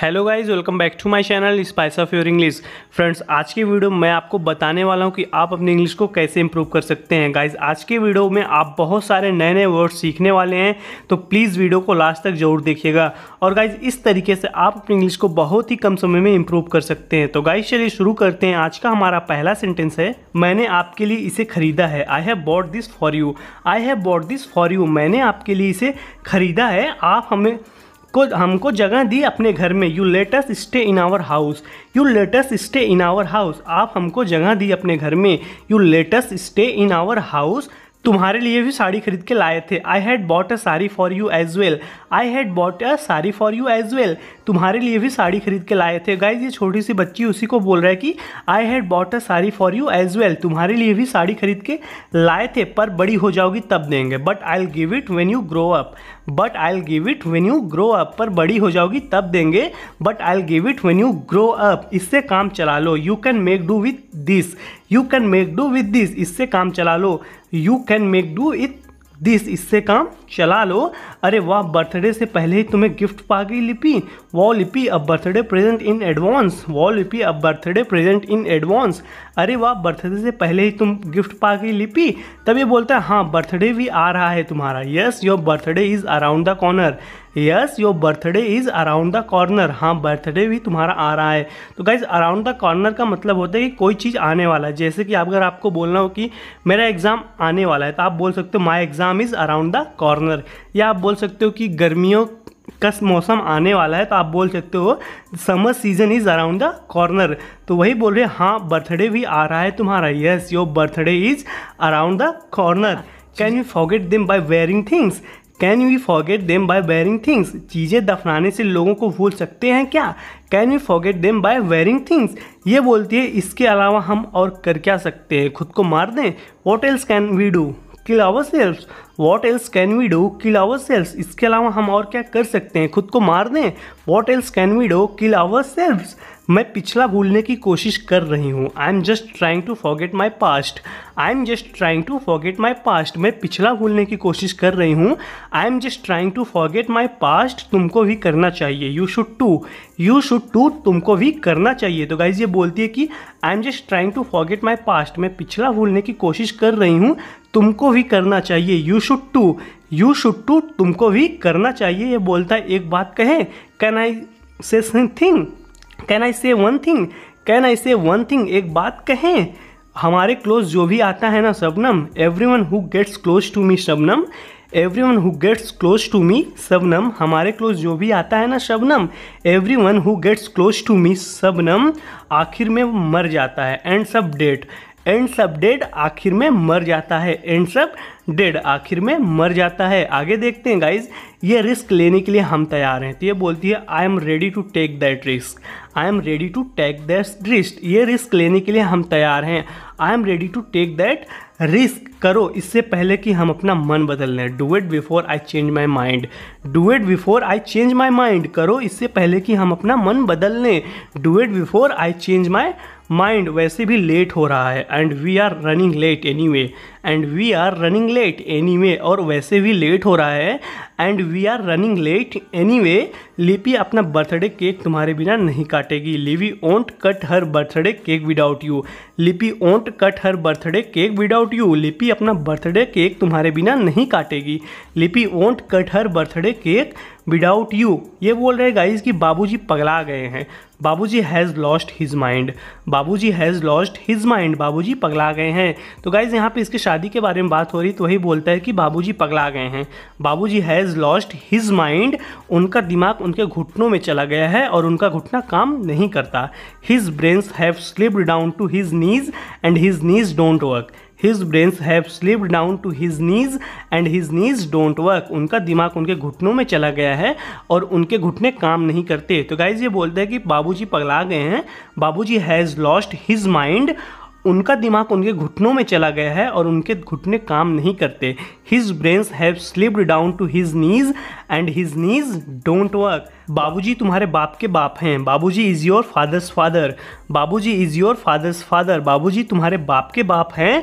hello guys welcome back to my channel spice of your English friends आज की video में मैं आपको बताने वाला हूं कि आप अपनी इंग्लिश को कैसे इंप्रूव कर सकते हैं गाइस आज की वीडियो में आप बहुत सारे नए नए वर्ड सीखने वाले हैं तो प्लीज़ वीडियो को लास्ट तक जरूर देखिएगा और गाइज इस तरीके से आप अपनी इंग्लिश को बहुत ही कम समय में इम्प्रूव कर सकते हैं तो गाइज चलिए शुरू करते हैं आज का हमारा पहला सेंटेंस है मैंने आपके लिए इसे खरीदा है I have bought this for you I have bought this for you मैंने आपके लिए इसे खरीदा है आप हमें को हमको जगह दी अपने घर में you let us stay in our house you let us stay in our house आप हमको जगह दी अपने घर में you let us stay in our house तुम्हारे लिए भी साड़ी खरीद के लाए थे I had bought a sari for you as well I had bought a sari for you as well तुम्हारे लिए भी साड़ी खरीद के लाए थे गाइज ये छोटी सी बच्ची उसी को बोल रहा है कि I had bought a sari for you as well तुम्हारे लिए भी साड़ी खरीद के लाए थे पर बड़ी हो जाओगी तब देंगे but I'll give it when you grow up but I'll give it when you grow up पर बड़ी हो जाओगी तब देंगे but I'll give it when you grow up इससे काम चला लो you can make do with this you can make do with this इससे काम चला लो you can make do it this इससे काम चला लो अरे वाह बर्थडे से पहले ही तुम्हें गिफ्ट पा गई लिपि वॉ लिपि अब birthday present in advance wow Lipi अब बर्थडे प्रेजेंट इन एडवांस अरे वाह बर्थडे से पहले ही तुम गिफ्ट पा गई लिपि तब ये बोलता है हाँ बर्थडे भी आ रहा है तुम्हारा yes your birthday is around the corner yes your birthday is around the corner हाँ बर्थडे भी तुम्हारा आ रहा है तो गाइज अराउंड द कॉर्नर का मतलब होता है कि कोई चीज़ आने वाला है जैसे कि अगर आपको बोलना हो कि मेरा एग्ज़ाम आने वाला है तो आप बोल सकते हो my exam is around the corner या आप बोल सकते हो कि गर्मियों का मौसम आने वाला है तो आप बोल सकते हो summer season is around the corner तो वही बोल रहे हाँ बर्थडे भी आ रहा है तुम्हारा yes your birthday is around the corner can you forget them by wearing things can we forget them by wearing things चीज़ें दफनाने से लोगों को भूल सकते हैं क्या can we forget them by wearing things ये बोलती है इसके अलावा हम और कर क्या सकते हैं खुद को मार दें what else can we do kill our self what else can we do kill our self इसके अलावा हम और क्या कर सकते हैं खुद को मार दें what else can we do kill our self मैं पिछला भूलने की कोशिश कर रही हूँ I am just trying to forget my past I am just trying to forget my past मैं पिछला भूलने की कोशिश कर रही हूँ I am just trying to forget my past तुमको भी करना चाहिए you should too you should too तुमको भी करना चाहिए तो गाइज ये बोलती है कि I am just trying to forget my past मैं पिछला भूलने की कोशिश कर रही हूँ तुमको भी करना चाहिए you should too you should too तुमको भी करना चाहिए ये बोलता है एक बात कहें कैन आई से थिंग कैन आई से वन थिंग कैन आई से वन थिंग एक बात कहें हमारे क्लोज जो भी आता है ना Shabnam everyone who gets close to me Shabnam everyone who gets close to me Shabnam हमारे क्लोज जो भी आता है ना Shabnam everyone who gets close to me Shabnam आखिर में मर जाता है एंड सब डेट एंड सब डेड आखिर में मर जाता है एंड सब डेड आखिर में मर जाता है आगे देखते हैं गाइज ये रिस्क लेने के लिए हम तैयार हैं तो ये बोलती है I am ready to take that risk I am ready to take that risk ये रिस्क लेने के लिए हम तैयार हैं I am ready to take that risk करो इससे पहले कि हम अपना मन बदल लें do it before I change my mind do it before I change my mind करो इससे पहले कि हम अपना मन बदल लें do it before I change my mind वैसे भी लेट हो रहा है and we are running late anyway and we are running late anyway और वैसे भी लेट हो रहा है and we are running late anyway Lipi अपना बर्थडे केक तुम्हारे बिना नहीं काटेगी Lipi won't cut her birthday cake without you Lipi won't cut her birthday cake without you Lipi अपना बर्थडे केक तुम्हारे बिना नहीं काटेगी Lipi won't cut her birthday cake without you ये बोल रहे गाइज कि बाबूजी पगला गए हैं Babuji has lost his mind Babuji has lost his mind Babuji पगला गए हैं तो गाइज यहाँ पे इसके शादी के बारे में बात हो रही तो वही बोलता है कि बाबूजी पगला गए हैं Babuji has lost his mind उनका दिमाग उनके घुटनों में चला गया है और उनका घुटना काम नहीं करता his brains have slipped down to his knees and his knees don't work his brains have slipped down to his knees and his knees don't work उनका दिमाग उनके घुटनों में चला गया है और उनके घुटने काम नहीं करते तो गाइज ये बोलते हैं कि बाबूजी पगला गए हैं Babuji has lost his mind उनका दिमाग उनके घुटनों में चला गया है और उनके घुटने काम नहीं करते his brains have slipped down to his knees and his knees don't work Babuji तुम्हारे बाप के बाप हैं Babuji is your father's father Babuji is your father's father Babuji तुम्हारे बाप के बाप हैं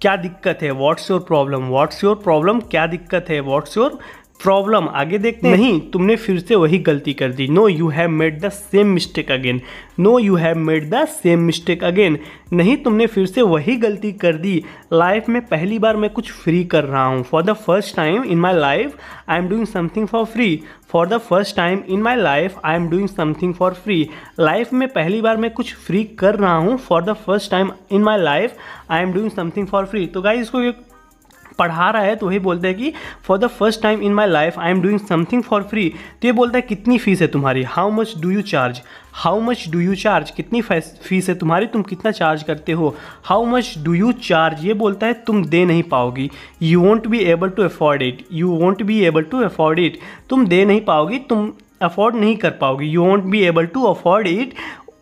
क्या दिक्कत है what's your problem what's your problem क्या दिक्कत है व्हाट्स योर प्रॉब्लम आगे देखते हैं नहीं तुमने फिर से वही गलती कर दी no you have made the same mistake again no you have made the same mistake again नहीं तुमने फिर से वही गलती कर दी लाइफ में पहली बार मैं कुछ फ्री कर रहा हूँ for the first time in my life I am doing something for free for the first time in my life I am doing something for free life में पहली बार मैं कुछ फ्री कर रहा हूँ for the first time in my life I am doing something for free तो गाई इसको पढ़ा रहा है तो वही बोलता है कि for the first time in my life I am doing something for free तो ये बोलता है कितनी फीस है तुम्हारी how much do you charge how much do you charge कितनी फीस है तुम्हारी तुम कितना चार्ज करते हो how much do you charge ये बोलता है तुम दे नहीं पाओगी you won't be able to afford it you won't be able to afford it तुम दे नहीं पाओगी तुम अफोर्ड नहीं कर पाओगी you won't be able to afford it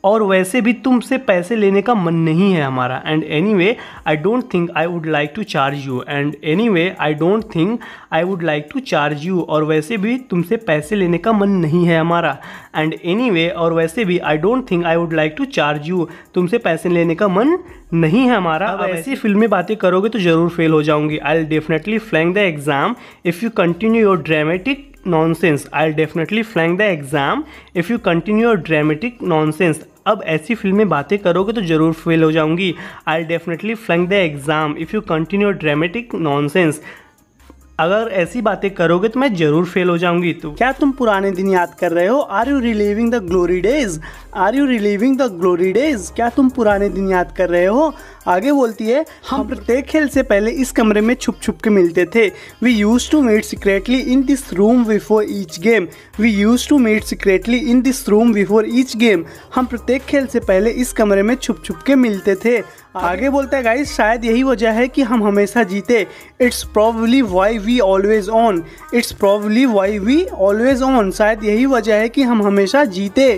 और वैसे भी तुमसे पैसे लेने का मन नहीं है हमारा and anyway I don't think I would like to charge you and anyway I don't think I would like to charge you और वैसे भी तुमसे पैसे लेने का मन नहीं है हमारा एंड एनी वे और वैसे भी I don't think I would like to charge you तुमसे पैसे लेने का मन नहीं है हमारा अब ऐसी में बातें करोगे तो ज़रूर फेल हो जाऊंगी I'll definitely flunk the exam if you continue your dramatic nonsense I'll definitely flunk the exam if you continue your dramatic nonsense अब ऐसी फिल्म में बातें करोगे तो ज़रूर फेल हो जाऊंगी I definitely flunk the exam if you continue dramatic nonsense अगर ऐसी बातें करोगे तो मैं जरूर फेल हो जाऊंगी तो क्या तुम पुराने दिन याद कर रहे हो are you reliving the glory days are you reliving the glory days क्या तुम पुराने दिन याद कर रहे हो आगे बोलती है हम प्रत्येक खेल से पहले इस कमरे में छुप छुप के मिलते थे we used to meet secretly in this room before each game we used to meet secretly in this room before each game हम प्रत्येक खेल से पहले इस कमरे में छुप छुप के मिलते थे आगे बोलते हैं गाइस शायद यही वजह है कि हम हमेशा जीते it's probably why we always won it's probably why we always won शायद यही वजह है कि हम हमेशा जीते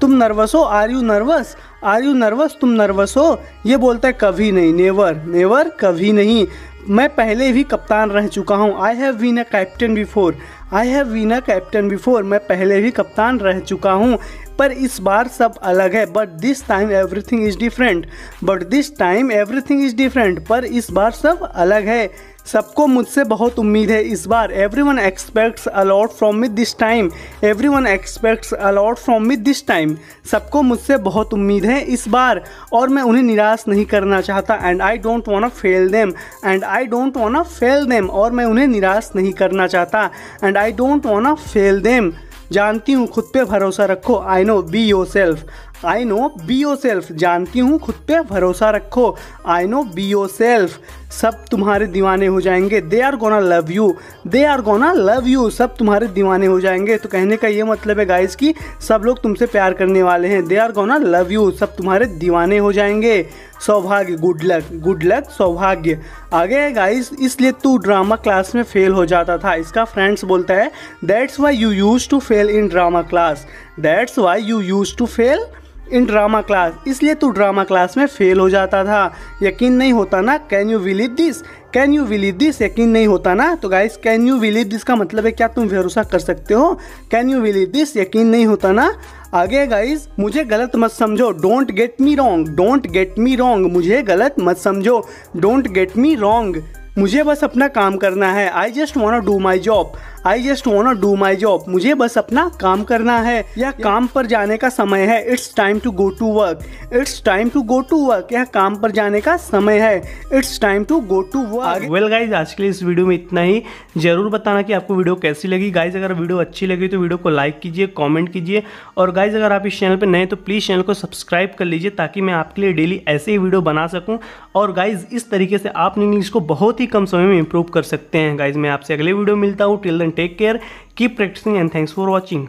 तुम नर्वस हो are you nervous are you nervous तुम नर्वस हो ये बोलता है कभी नहीं नेवर नेवर कभी नहीं मैं पहले भी कप्तान रह चुका हूँ I have been a captain before I have been a captain before मैं पहले भी कप्तान रह चुका हूँ पर इस बार सब अलग है but this time everything is different but this time everything is different पर इस बार सब अलग है सबको मुझसे बहुत उम्मीद है इस बार everyone expects a lot from me this time everyone expects a lot from me this time सबको मुझसे बहुत उम्मीद है इस बार और मैं उन्हें निराश नहीं करना चाहता and I don't a fail them and I don't a fail them और मैं उन्हें निराश नहीं करना चाहता and I don't a fail them जानती हूँ खुद पे भरोसा रखो I know be yourself I know be yourself जानती हूँ खुद पे भरोसा रखो I know be yourself सब तुम्हारे दीवाने हो जाएंगे they are gonna love you they are gonna love you सब तुम्हारे दीवाने हो जाएंगे तो कहने का ये मतलब है गाइस कि सब लोग तुमसे प्यार करने वाले हैं they are gonna love you सब तुम्हारे दीवाने हो जाएंगे सौभाग्य गुड लक गुड लक सौभाग्य आगे है गाइस इसलिए तू ड्रामा क्लास में फेल हो जाता था इसका फ्रेंड्स बोलता है that's why you used to fail in drama class that's why you used to fail in drama class इसलिए तू ड्रामा क्लास में फेल हो जाता था यकीन नहीं होता ना can you believe this can you believe this यकीन नहीं होता ना तो guys can you believe this का मतलब है क्या तुम भरोसा कर सकते हो कैन यू विलीव दिस यकीन नहीं होता ना आगे गाइस मुझे गलत मत समझो don't get me wrong don't get me wrong मुझे गलत मत समझो डोंट गेट मी रॉन्ग मुझे बस अपना काम करना है I just want do my job I just want do my job मुझे बस अपना काम करना है या काम पर जाने का समय है it's time to go to work it's time to go to work या काम पर जाने का समय है it's time to go to work well guys आज के लिए इस वीडियो में इतना ही जरूर बताना कि आपको वीडियो कैसी लगी गाइज अगर वीडियो अच्छी लगी तो वीडियो को लाइक कीजिए कॉमेंट कीजिए और गाइज अगर आप इस चैनल पर नए तो प्लीज़ चैनल को सब्सक्राइब कर लीजिए ताकि मैं आपके लिए डेली ऐसे ही वीडियो बना सकूँ और गाइज इस तरीके से आप इंग्लिश को बहुत ही कम समय में इंप्रूव कर सकते हैं गाइज मैं आपसे अगले वीडियो मिलता हूँ till then and take care keep practicing and thanks for watching